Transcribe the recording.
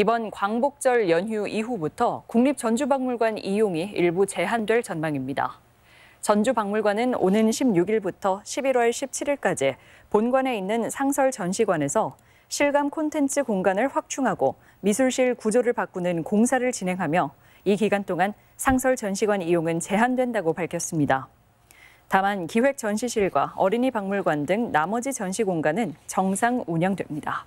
이번 광복절 연휴 이후부터 국립전주박물관 이용이 일부 제한될 전망입니다. 전주박물관은 오는 16일부터 11월 17일까지 본관에 있는 상설 전시관에서 실감 콘텐츠 공간을 확충하고 미술실 구조를 바꾸는 공사를 진행하며 이 기간 동안 상설 전시관 이용은 제한된다고 밝혔습니다. 다만 기획 전시실과 어린이 박물관 등 나머지 전시 공간은 정상 운영됩니다.